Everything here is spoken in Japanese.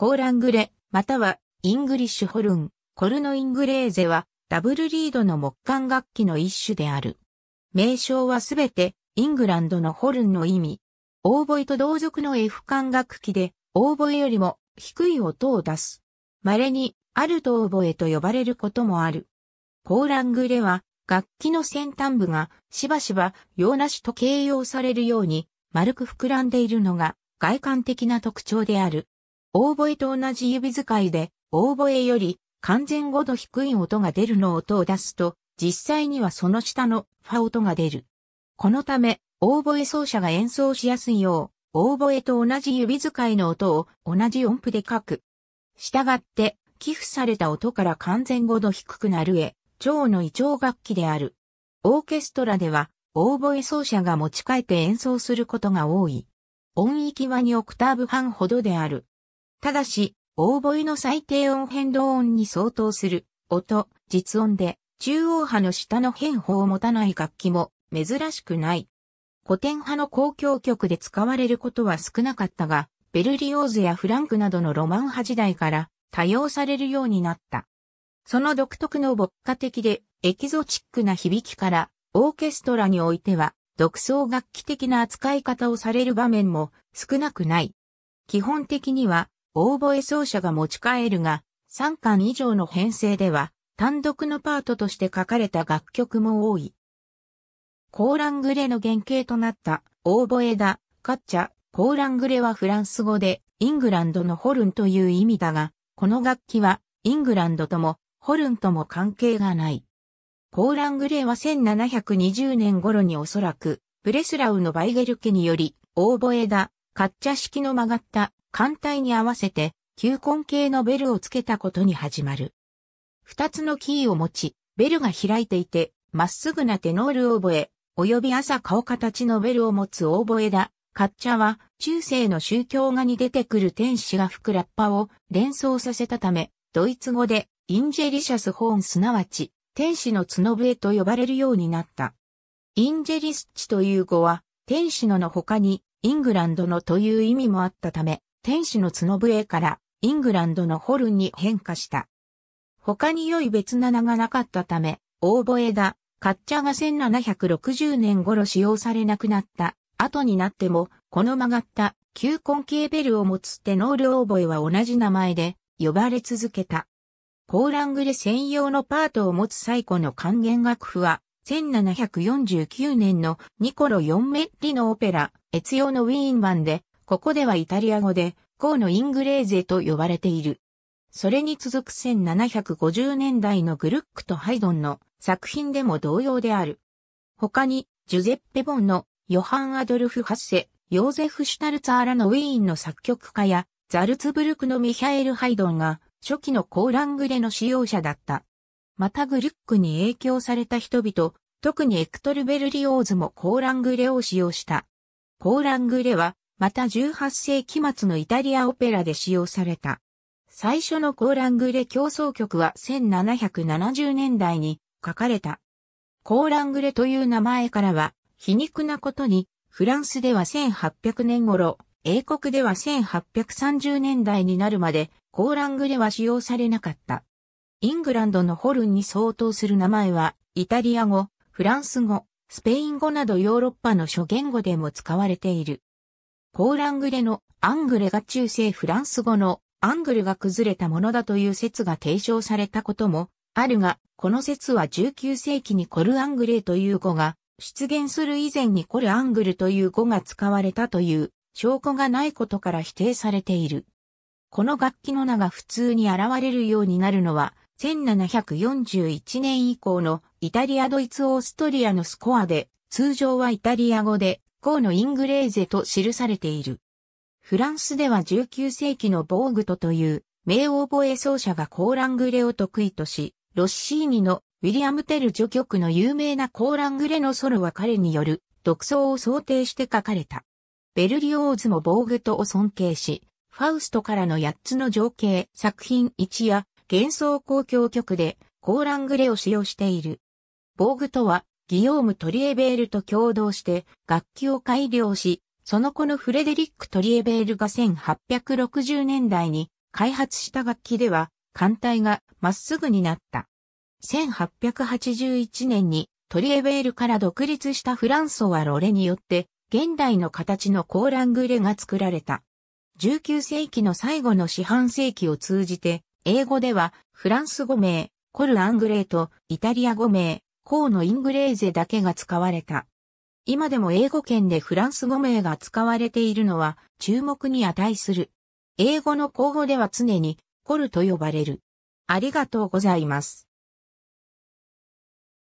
コーラングレ、またはイングリッシュホルン、コルノイングレーゼはダブルリードの木管楽器の一種である。名称はすべてイングランドのホルンの意味。オーボエと同族の F 管楽器で、オーボエよりも低い音を出す。稀にアルトオーボエと呼ばれることもある。コーラングレは楽器の先端部がしばしば洋梨と形容されるように丸く膨らんでいるのが外観的な特徴である。オーボエと同じ指使いで、オーボエより完全5度低い音が出るの音を出すと、実際にはその下のファ音が出る。このため、オーボエ奏者が演奏しやすいよう、オーボエと同じ指使いの音を同じ音符で書く。したがって、寄付された音から完全5度低くなるへ、蝶の異調楽器である。オーケストラでは、オーボエ奏者が持ち替えて演奏することが多い。音域は2オクターブ半ほどである。ただし、オーボイの最低音変動音に相当する音、実音で中央波の下の変法を持たない楽器も珍しくない。古典派の交響曲で使われることは少なかったが、ベルリオーズやフランクなどのロマン派時代から多用されるようになった。その独特の牧歌的でエキゾチックな響きからオーケストラにおいては独奏楽器的な扱い方をされる場面も少なくない。基本的にはオーボエ奏者が持ち帰るが、3巻以上の編成では、単独のパートとして書かれた楽曲も多い。コーラングレの原型となったオーボエダ、カッチャ、コーラングレはフランス語でイングランドのホルンという意味だが、この楽器はイングランドともホルンとも関係がない。コーラングレは1720年頃におそらくブレスラウのバイゲル家によりオーボエダ、カッチャ式の曲がった艦隊に合わせて、球根系のベルをつけたことに始まる。二つのキーを持ち、ベルが開いていて、まっすぐなテノールオーボエ、及び朝顔形のベルを持つオーボエだ。カッチャは、中世の宗教画に出てくる天使が吹くラッパを連想させたため、ドイツ語で、インジェリシャスホーンすなわち、天使の角笛と呼ばれるようになった。インジェリスチという語は、天使のの他に、イングランドのという意味もあったため、天使の角笛からイングランドのホルンに変化した。他に良い別な名がなかったため、オーボエだ、カッチャが1760年頃使用されなくなった後になっても、この曲がった球根系ベルを持つテノールオーボエは同じ名前で呼ばれ続けた。ポーラングレ専用のパートを持つ最古の管弦楽譜は、1749年のニコロ・4メッリのオペラ、越用のウィーン版で、ここではイタリア語で、コーのイングレーゼと呼ばれている。それに続く1750年代のグルックとハイドンの作品でも同様である。他に、ジュゼッペ・ボンのヨハン・アドルフ・ハッセ、ヨーゼフ・シュタルツァーラのウィーンの作曲家や、ザルツブルクのミヒャエル・ハイドンが、初期のコーラングレの使用者だった。またグルックに影響された人々、特にエクトル・ベルリオーズもコーラングレを使用した。コーラングレはまた18世紀末のイタリアオペラで使用された。最初のコーラングレ競争曲は1770年代に書かれた。コーラングレという名前からは、皮肉なことに、フランスでは1800年頃、英国では1830年代になるまで、コーラングレは使用されなかった。イングランドのホルンに相当する名前は、イタリア語、フランス語、スペイン語などヨーロッパの諸言語でも使われている。ポーラングレのアングレが中世フランス語のアングルが崩れたものだという説が提唱されたこともあるが、この説は19世紀にコルアングレという語が出現する以前にコルアングルという語が使われたという証拠がないことから否定されている。この楽器の名が普通に現れるようになるのは、1741年以降のイタリア・ドイツ・オーストリアのスコアで、通常はイタリア語で公のイングレーゼと記されている。フランスでは19世紀のボーグトという名オーボエ奏者がコーラングレを得意とし、ロッシーニのウィリアム・テル序曲の有名なコーラングレのソロは彼による独奏を想定して書かれた。ベルリオーズもボーグトを尊敬し、ファウストからの8つの情景作品1や幻想公共曲でコーラングレを使用している。ボーグトはギヨーム・トリエベールと共同して楽器を改良し、その子のフレデリック・トリエベールが1860年代に開発した楽器では、艦隊がまっすぐになった。1881年にトリエベールから独立したフランソワ・ロレによって、現代の形のコーラングレが作られた。19世紀の最後の四半世紀を通じて、英語ではフランス語名、コルアングレーとイタリア語名、項のイングレーゼだけが使われた。今でも英語圏でフランス語名が使われているのは注目に値する。英語の口語では常にコルと呼ばれる。ありがとうございます。